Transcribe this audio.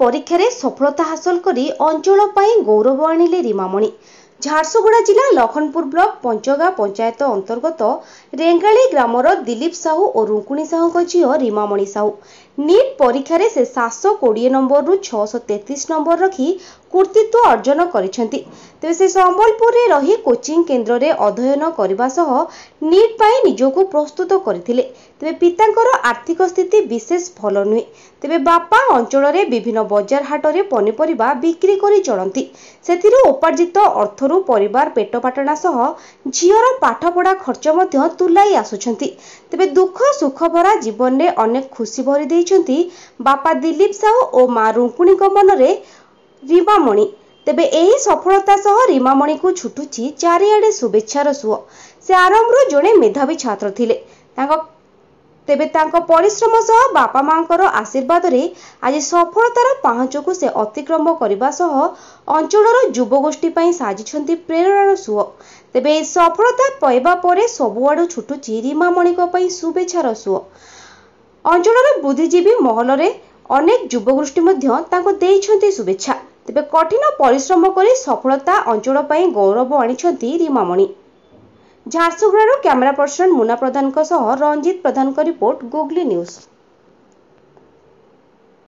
ପରୀକ୍ଷାରେ ସଫଳତା ହାସଲ କରି ଅଞ୍ଚଳ ପାଇଁ ଗୌରବ ଆଣିଲେ ରିମାମଣି ଝାରସୁଗୁଡ଼ା ଜିଲ୍ଲା ଲଖନପୁର ବ୍ଲକ ପଞ୍ଚଗାଁ ପଞ୍ଚାୟତ ଅନ୍ତର୍ଗତ ରେଙ୍ଗାଳି ଗ୍ରାମର ଦିଲୀପ ସାହୁ ଓ ରୁଙ୍କୁଣୀ ସାହୁଙ୍କ ଝିଅ ରିମାମଣି ସାହୁ নিট পরীক্ষায় সে সাতশো কোড়িয়ে নম্বরু ছশো তেত্রিশ নম্বর রখি কৃতিত্ব অর্জন করেছেন তবে সে সম্বলপুরে রহি কোচিং কেন্দ্রে অধ্যয়ন করা সহ নিট পাই নিজকু প্রস্তুত করে তবে পিতাঙ্কর আর্থিক স্থিতি বিশেষ ভাল নুহে তবে বাপা অঞ্চলের বিভিন্ন বজার হাটরে পনিপরিবা বিক্রি করে চলতি সেথির উপার্জিত অর্থর পরিবার পেট পাটনা সহ ঝিওর পাঠপড়া খরচ মধ্য তুলাই আসুচার তবে দুঃখ সুখ ভরা জীবনে অনেক খুশি ভরি দিয়েছে ଦେଇଛନ୍ତି ବାପା ଦିଲୀପ ସାହୁ ଓ ମା ରୁଙ୍କୁଣୀଙ୍କ ମନରେ ରିମାମଣି ତେବେ ଏହି ସଫଳତା ସହ ରିମାମଣିକୁ ଛୁଟୁଛି ଚାରିଆଡ଼େ ଶୁଭେଚ୍ଛାର ସୁଅ ସେ ଆରମ୍ଭରୁ ଜଣେ ମେଧାବୀ ଛାତ୍ର ଥିଲେ ତାଙ୍କ ତେବେ ତାଙ୍କ ପରିଶ୍ରମ ସହ ବାପା ମାଙ୍କର ଆଶୀର୍ବାଦରେ ଆଜି ସଫଳତାର ପାହାଞ୍ଚକୁ ସେ ଅତିକ୍ରମ କରିବା ସହ ଅଞ୍ଚଳର ଯୁବଗୋଷ୍ଠୀ ପାଇଁ ସାଜିଛନ୍ତି ପ୍ରେରଣାର ସୁଅ ତେବେ ଏହି ସଫଳତା ପାଇବା ପରେ ସବୁଆଡୁ ଛୁଟୁଛି ରିମାମଣିଙ୍କ ପାଇଁ ଶୁଭେଚ୍ଛାର ସୁଅ ଅଞ୍ଚଳର ବୁଦ୍ଧିଜୀବୀ ମହଲରେ ଅନେକ ଯୁବଗୋଷ୍ଠୀ ମଧ୍ୟ ତାଙ୍କୁ ଦେଇଛନ୍ତି ଶୁଭେଚ୍ଛା ତେବେ କଠିନ ପରିଶ୍ରମ କରି ସଫଳତା ଅଞ୍ଚଳ ପାଇଁ ଗୌରବ ଆଣିଛନ୍ତି ରିମାମଣି ଝାରସୁଗୁଡ଼ାରୁ କ୍ୟାମେରା ପର୍ସନ୍ ମୁନା ପ୍ରଧାନଙ୍କ ସହ ରଞ୍ଜିତ ପ୍ରଧାନଙ୍କ ରିପୋର୍ଟ ଗୁଗଲି ନ୍ୟୁଜ୍